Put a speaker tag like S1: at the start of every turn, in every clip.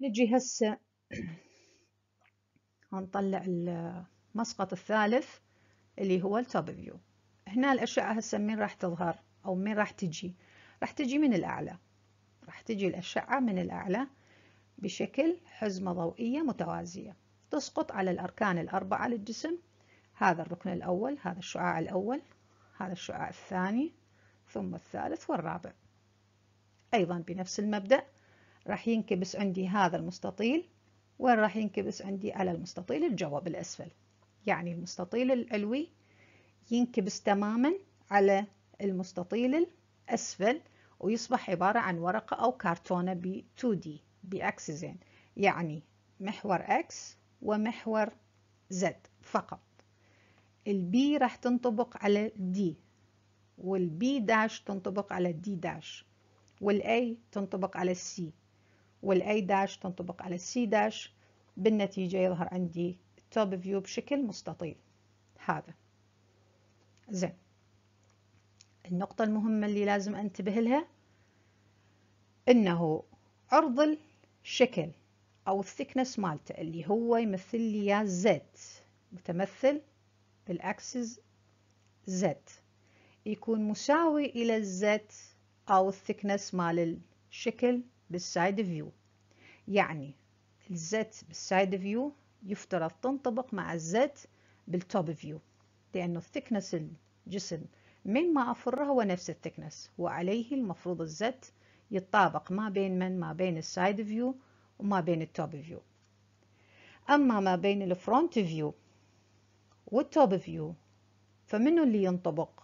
S1: نجي هسه هنطلع المسقط الثالث اللي هو التوب فيو هنا الأشعة هسه من راح تظهر أو من راح تجي راح تجي من الأعلى راح تجي الأشعة من الأعلى بشكل حزمة ضوئية متوازية تسقط على الأركان الأربعة للجسم هذا الركن الأول هذا الشعاع الأول هذا الشعاع الثاني ثم الثالث والرابع أيضا بنفس المبدأ راح ينكبس عندي هذا المستطيل وين راح ينكبس عندي على المستطيل الجواب الأسفل يعني المستطيل العلوي ينكبس تماما على المستطيل الأسفل ويصبح عبارة عن ورقة أو كرتونة ب 2D بأكسزين يعني محور X ومحور Z فقط البي راح تنطبق على الدي والبي داش تنطبق على D داش والاي تنطبق على السي والاي داش تنطبق على السي داش بالنتيجة يظهر عندي التوب فيو بشكل مستطيل هذا زين النقطة المهمة اللي لازم انتبه لها انه عرض الشكل او الثيكنس مالته اللي هو يمثل لي يا زد متمثل بالاكسس زد يكون مساوي الى الزد او الثيكنس مال الشكل بالسايد فيو يعني الزت بالسايد فيو يفترض تنطبق مع الزت بالتوب فيو لأنه الثكنس الجسم من ما أفره هو نفس الثكنس وعليه المفروض الزت يتطابق ما بين من ما بين السايد فيو وما بين التوب فيو أما ما بين الفرونت فيو والتوب فيو فمنه اللي ينطبق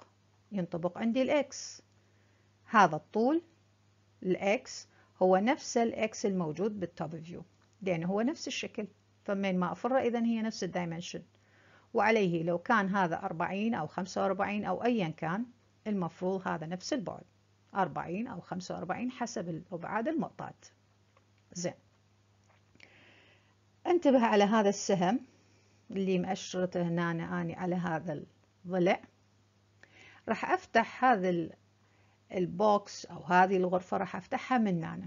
S1: ينطبق عندي الإكس هذا الطول الإكس هو نفس الاكس الموجود بالتوب فيو لأن هو نفس الشكل فمن ما أفر إذا هي نفس الدايمنشن وعليه لو كان هذا 40 أو 45 أو أيا كان المفروض هذا نفس البعد 40 أو 45 حسب الأبعاد المعطاة زين انتبه على هذا السهم اللي مأشرته هنا أنا على هذا الضلع راح أفتح هذا البوكس أو هذه الغرفة راح أفتحها من هنا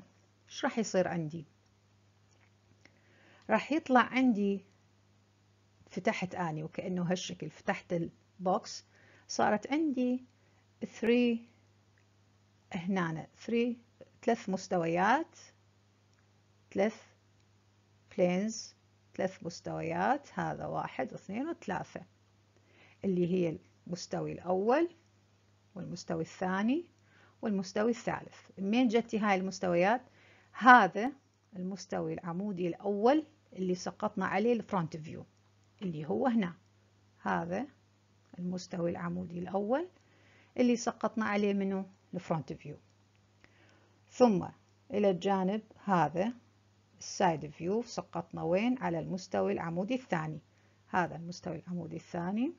S1: إيش راح يصير عندي راح يطلع عندي فتحت أني وكأنه هالشكل فتحت البوكس صارت عندي 3 هنا 3 ثلاث مستويات ثلاث بلينز ثلاث مستويات هذا واحد اثنين وثلاثة اللي هي المستوي الأول والمستوي الثاني والمستوي الثالث منين جت هاي المستويات هذا المستوي العمودي الأول اللي سقطنا عليه الفرونت فيو اللي هو هنا هذا المستوي العمودي الأول اللي سقطنا عليه منه الفرونت فيو ثم إلى الجانب هذا السايد فيو سقطنا وين على المستوي العمودي الثاني هذا المستوي العمودي الثاني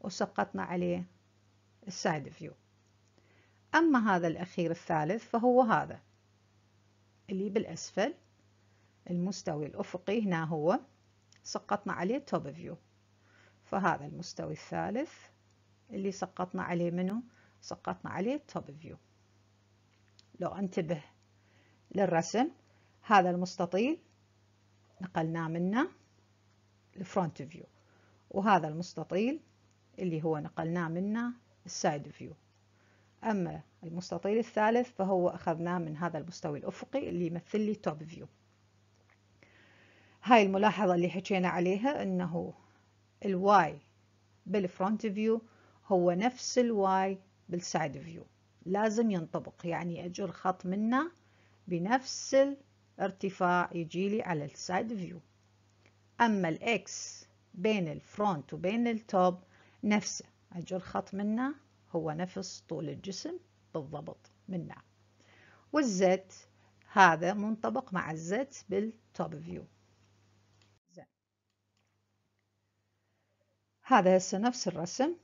S1: وسقطنا عليه السايد فيو أما هذا الأخير الثالث فهو هذا اللي بالأسفل المستوي الأفقي هنا هو سقطنا عليه توب فيو فهذا المستوي الثالث اللي سقطنا عليه منه سقطنا عليه توب فيو لو انتبه للرسم هذا المستطيل نقلناه منه الفرونت فيو وهذا المستطيل اللي هو نقلناه منه السايد فيو أما المستطيل الثالث فهو أخذناه من هذا المستوى الأفقي اللي يمثل لي توب فيو هاي الملاحظة اللي حكينا عليها أنه الواي بالفرونت فيو هو نفس الواي بالسايد فيو لازم ينطبق يعني أجر خط منه بنفس الارتفاع يجي لي على السايد فيو أما الإكس بين الفرونت وبين التوب نفسه أجر خط منه هو نفس طول الجسم بالضبط منا والزت هذا منطبق مع الزت بالتوب فيو هذا هسه نفس الرسم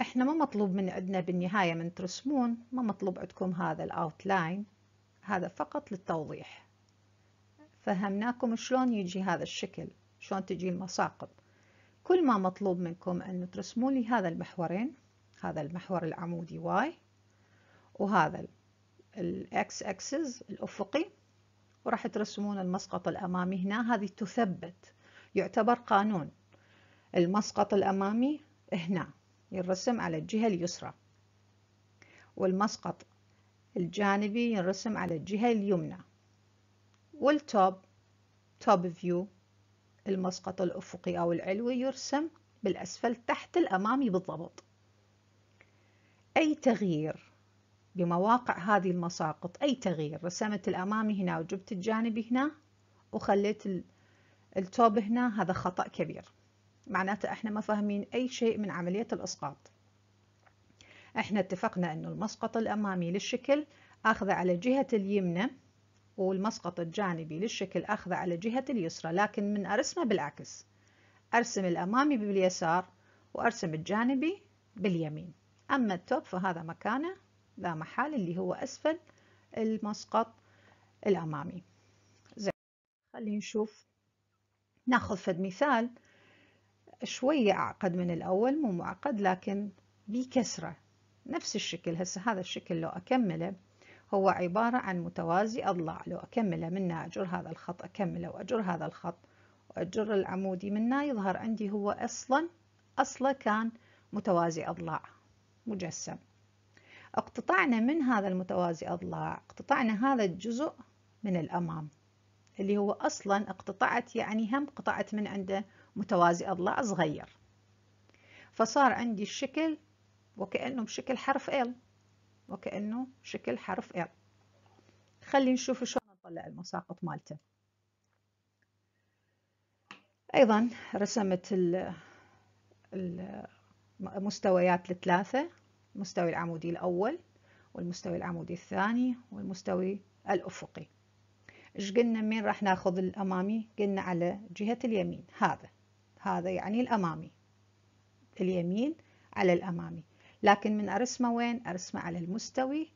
S1: احنا ما مطلوب من عندنا بالنهاية من ترسمون ما مطلوب عندكم هذا الاوتلاين هذا فقط للتوضيح فهمناكم شلون يجي هذا الشكل شلون تجي المساقط كل ما مطلوب منكم أن ترسموا لي هذا المحورين هذا المحور العمودي واي وهذا X axis الافقي وراح ترسمون المسقط الامامي هنا هذه تثبت يعتبر قانون المسقط الامامي هنا ينرسم على الجهه اليسرى والمسقط الجانبي ينرسم على الجهه اليمنى والتوب توب فيو المسقط الافقي او العلوي يرسم بالاسفل تحت الامامي بالضبط أي تغيير بمواقع هذه المساقط أي تغيير رسمت الأمامي هنا وجبت الجانبي هنا وخليت التوب هنا هذا خطأ كبير معناته احنا ما فاهمين أي شيء من عملية الإسقاط احنا اتفقنا أنه المسقط الأمامي للشكل أخذ على جهة اليمنى والمسقط الجانبي للشكل أخذ على جهة اليسرى لكن من أرسمه بالعكس أرسم الأمامي باليسار وأرسم الجانبي باليمين أما التوب فهذا مكانه لا محال اللي هو أسفل المسقط الأمامي زين خلينا نشوف ناخذ فد مثال شوية أعقد من الأول مو معقد لكن بكسرة نفس الشكل هسه هذا الشكل لو أكمله هو عبارة عن متوازي أضلاع لو أكمله منه أجر هذا الخط أكمله وأجر هذا الخط وأجر العمودي منه يظهر عندي هو أصلا أصلا كان متوازي أضلاع مجسم اقتطعنا من هذا المتوازي أضلاع اقتطعنا هذا الجزء من الأمام اللي هو أصلا اقتطعت يعني هم قطعت من عنده متوازي أضلاع صغير فصار عندي الشكل وكأنه بشكل حرف L وكأنه شكل حرف L خلي نشوف شلون نطلع المساقط مالته أيضا رسمت المستويات الثلاثة المستوي العمودي الأول والمستوي العمودي الثاني والمستوي الأفقي ايش قلنا مين راح ناخذ الأمامي قلنا على جهة اليمين هذا هذا يعني الأمامي اليمين على الأمامي لكن من أرسمه وين أرسمه على المستوي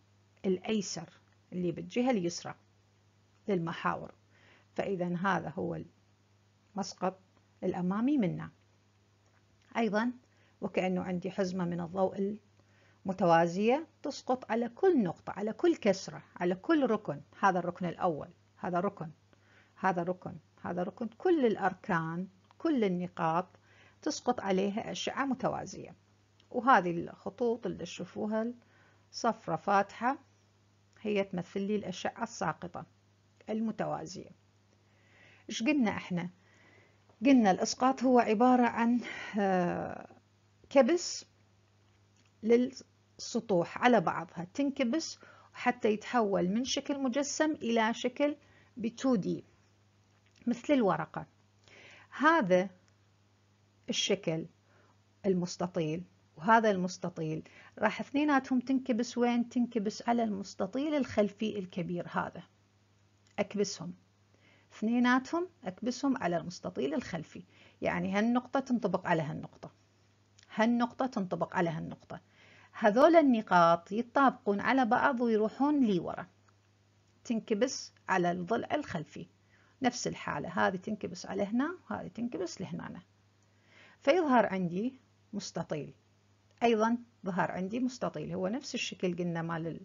S1: الأيسر اللي بالجهة اليسرى للمحاور فإذا هذا هو المسقط الأمامي منا أيضا وكأنه عندي حزمة من الضوء متوازية تسقط على كل نقطة على كل كسرة على كل ركن هذا الركن الأول هذا ركن هذا ركن هذا ركن كل الأركان كل النقاط تسقط عليها أشعة متوازية وهذه الخطوط اللي تشوفوها صفرة فاتحة هي تمثل لي الأشعة الساقطة المتوازية إيش قلنا إحنا؟ قلنا الإسقاط هو عبارة عن آه، كبس لل سطوح على بعضها تنكبس حتى يتحول من شكل مجسم إلى شكل ب 2D مثل الورقة هذا الشكل المستطيل وهذا المستطيل راح اثنيناتهم تنكبس وين تنكبس على المستطيل الخلفي الكبير هذا أكبسهم اثنيناتهم أكبسهم على المستطيل الخلفي يعني هالنقطة تنطبق على هالنقطة هالنقطة تنطبق على هالنقطة هذول النقاط يتطابقون على بعض ويروحون لي ورا تنكبس على الضلع الخلفي نفس الحالة هذه تنكبس على هنا وهذه تنكبس لهنا فيظهر عندي مستطيل أيضا ظهر عندي مستطيل هو نفس الشكل قلنا مال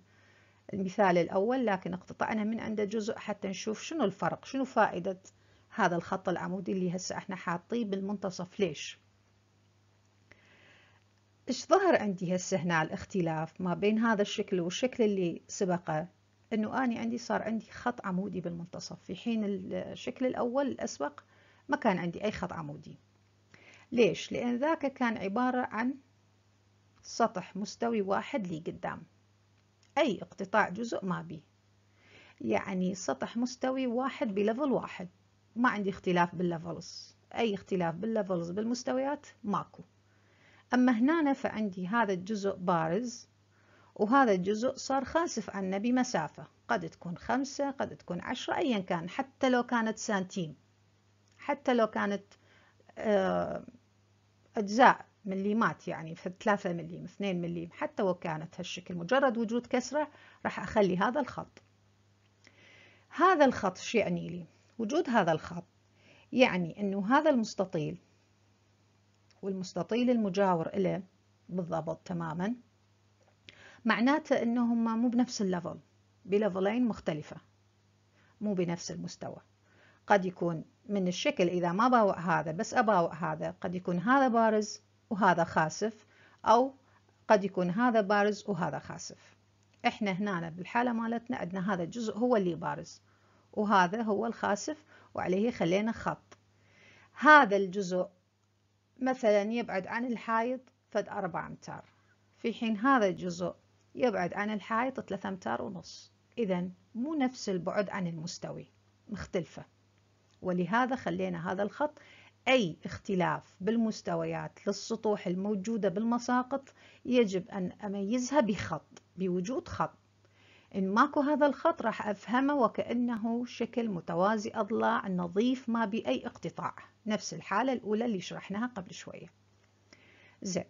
S1: المثال الأول لكن اقتطعنا من عنده جزء حتى نشوف شنو الفرق شنو فائدة هذا الخط العمودي اللي هسه احنا حاطيه بالمنتصف ليش ايش ظهر عندي هسه هنا الاختلاف ما بين هذا الشكل والشكل اللي سبقه انه اني عندي صار عندي خط عمودي بالمنتصف في حين الشكل الاول الاسبق ما كان عندي اي خط عمودي ليش لان ذاك كان عباره عن سطح مستوي واحد لي قدام اي اقتطاع جزء ما بيه يعني سطح مستوي واحد بليفل واحد ما عندي اختلاف بالليفلز اي اختلاف بالليفلز بالمستويات ماكو أما هنا فعندي هذا الجزء بارز وهذا الجزء صار خاسف عنا بمسافة قد تكون خمسة قد تكون عشرة أيا كان حتى لو كانت سنتيم حتى لو كانت آه، أجزاء مليمات يعني في ثلاثة مليم اثنين مليم حتى وكانت هالشكل مجرد وجود كسرة راح أخلي هذا الخط هذا الخط شو يعني لي وجود هذا الخط يعني أنه هذا المستطيل والمستطيل المجاور له بالضبط تماما معناته انهم مو بنفس الليفل بليفلين مختلفة مو بنفس المستوى قد يكون من الشكل إذا ما باوع هذا بس أباوع هذا قد يكون هذا بارز وهذا خاسف أو قد يكون هذا بارز وهذا خاسف إحنا هنا بالحالة مالتنا عندنا هذا الجزء هو اللي بارز وهذا هو الخاسف وعليه خلينا خط هذا الجزء مثلا يبعد عن الحائط فد أربعة أمتار في حين هذا الجزء يبعد عن الحائط ثلاثة أمتار ونص إذا مو نفس البعد عن المستوي مختلفة ولهذا خلينا هذا الخط أي اختلاف بالمستويات للسطوح الموجودة بالمساقط يجب أن أميزها بخط بوجود خط إن ماكو هذا الخط راح أفهمه وكأنه شكل متوازي أضلاع نظيف ما بأي اقتطاع نفس الحالة الأولى اللي شرحناها قبل شوية زين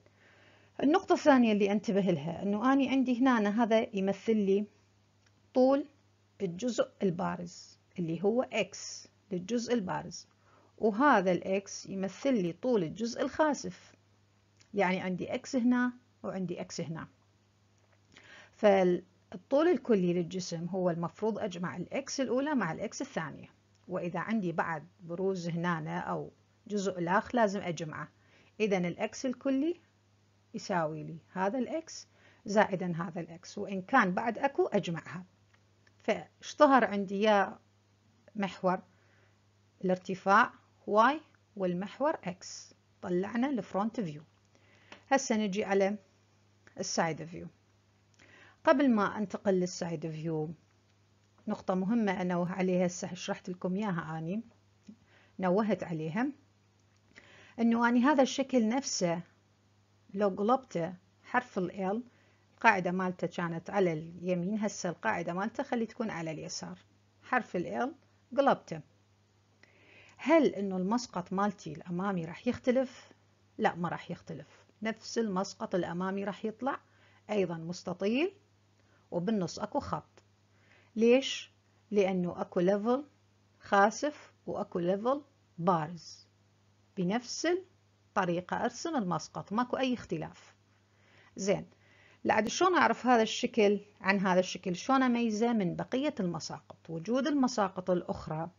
S1: النقطة الثانية اللي أنتبه لها أنه أنا عندي هنا هذا يمثل لي طول الجزء البارز اللي هو X للجزء البارز وهذا X يمثل لي طول الجزء الخاسف يعني عندي X هنا وعندي X هنا فالطول الكلي للجسم هو المفروض أجمع X الأولى مع X الثانية وإذا عندي بعد بروز هنا أو جزء الأخ لازم أجمعه إذا الإكس الكلي يساوي لي هذا الإكس زائدا هذا الإكس وإن كان بعد أكو أجمعها فاشتهر عندي يا محور الارتفاع واي والمحور اكس طلعنا الفرونت فيو هسه نجي على السايد فيو قبل ما انتقل للسايد فيو نقطة مهمة أنوه عليها هسه شرحت لكم إياها أني نوهت عليها أنه أني هذا الشكل نفسه لو قلبته حرف ال القاعدة مالته كانت على اليمين هسه القاعدة مالته خلي تكون على اليسار حرف ال قلبته هل انه المسقط مالتي الامامي راح يختلف لا ما راح يختلف نفس المسقط الامامي راح يطلع ايضا مستطيل وبالنص اكو خط ليش؟ لأنه أكو ليفل خاسف وأكو ليفل بارز بنفس الطريقة أرسم المسقط ماكو أي اختلاف زين لعد شلون أعرف هذا الشكل عن هذا الشكل شلون أميزه من بقية المساقط وجود المساقط الأخرى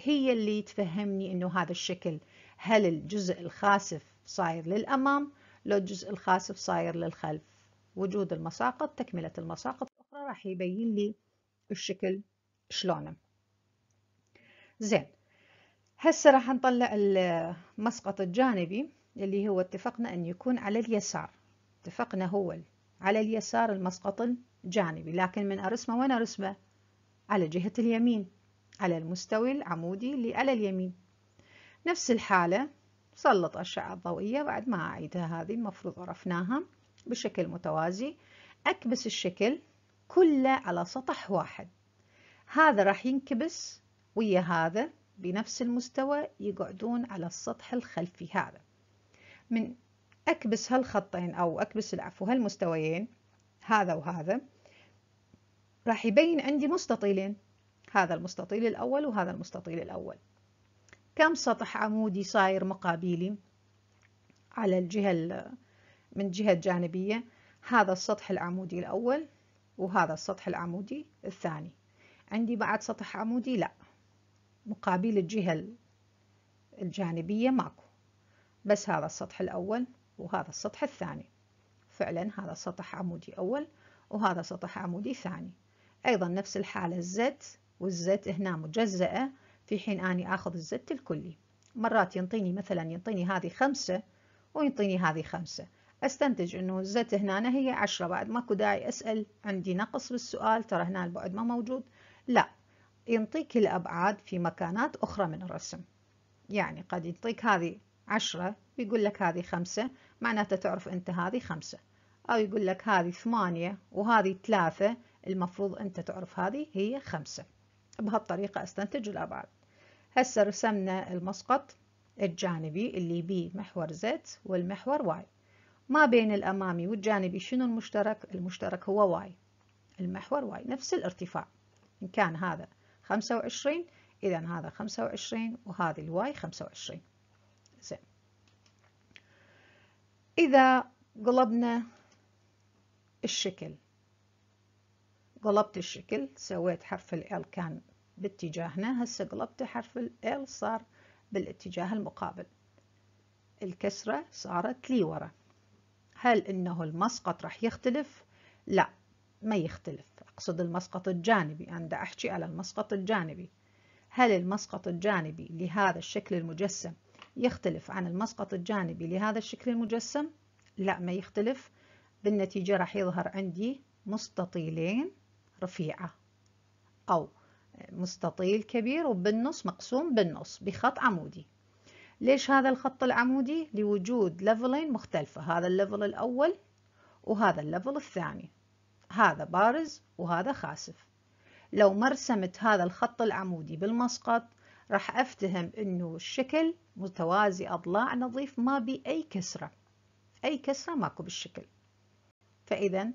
S1: هي اللي تفهمني إنه هذا الشكل هل الجزء الخاسف صاير للأمام لو الجزء الخاسف صاير للخلف وجود المساقط تكملة المساقط الأخرى راح يبين لي الشكل شلونه زين هسه راح نطلع المسقط الجانبي اللي هو اتفقنا ان يكون على اليسار اتفقنا هو على اليسار المسقط الجانبي لكن من ارسمه وين ارسمه على جهة اليمين على المستوي العمودي اللي على اليمين نفس الحالة سلط أشعة ضوئية بعد ما أعيدها هذه المفروض عرفناها بشكل متوازي أكبس الشكل كله على سطح واحد هذا راح ينكبس ويا هذا بنفس المستوى يقعدون على السطح الخلفي هذا من أكبس هالخطين أو أكبس العفو هالمستويين هذا وهذا راح يبين عندي مستطيلين هذا المستطيل الأول وهذا المستطيل الأول كم سطح عمودي صاير مقابيلي على الجهة من جهة جانبية هذا السطح العمودي الأول وهذا السطح العمودي الثاني عندي بعد سطح عمودي لا مقابل الجهة الجانبية ماكو بس هذا السطح الأول وهذا السطح الثاني فعلا هذا سطح عمودي أول وهذا سطح عمودي ثاني أيضا نفس الحالة الزد والزد هنا مجزأة في حين أني آخذ الزد الكلي مرات ينطيني مثلا ينطيني هذه خمسة وينطيني هذه خمسة استنتج انه زت هنا هي 10 بعد ماكو داعي اسال عندي نقص بالسؤال ترى هنا البعد ما موجود لا ينطيك الابعاد في مكانات اخرى من الرسم يعني قد يعطيك هذه عشرة بيقول لك هذه خمسة معناته تعرف أنت هذه خمسة أو يقول لك هذه ثمانية وهذه ثلاثة المفروض أنت تعرف هذه هي خمسة بهالطريقة أستنتج الأبعاد هسه رسمنا المسقط الجانبي اللي بيه محور زت والمحور واي ما بين الأمامي والجانبي شنو المشترك؟ المشترك هو واي المحور واي نفس الارتفاع إن كان هذا 25 إذا هذا 25 وهذه الواي 25 زين إذا قلبنا الشكل قلبت الشكل سويت حرف ال كان باتجاهنا هسه قلبت حرف ال صار بالاتجاه المقابل الكسرة صارت لي ورا هل انه المسقط راح يختلف لا ما يختلف اقصد المسقط الجانبي انا بدي احكي على المسقط الجانبي هل المسقط الجانبي لهذا الشكل المجسم يختلف عن المسقط الجانبي لهذا الشكل المجسم لا ما يختلف بالنتيجة راح يظهر عندي مستطيلين رفيعة أو مستطيل كبير وبالنص مقسوم بالنص بخط عمودي ليش هذا الخط العمودي لوجود ليفلين مختلفة هذا الليفل الأول وهذا الليفل الثاني هذا بارز وهذا خاسف لو ما رسمت هذا الخط العمودي بالمسقط راح أفتهم إنه الشكل متوازي أضلاع نظيف ما بي أي كسرة أي كسرة ماكو بالشكل فإذا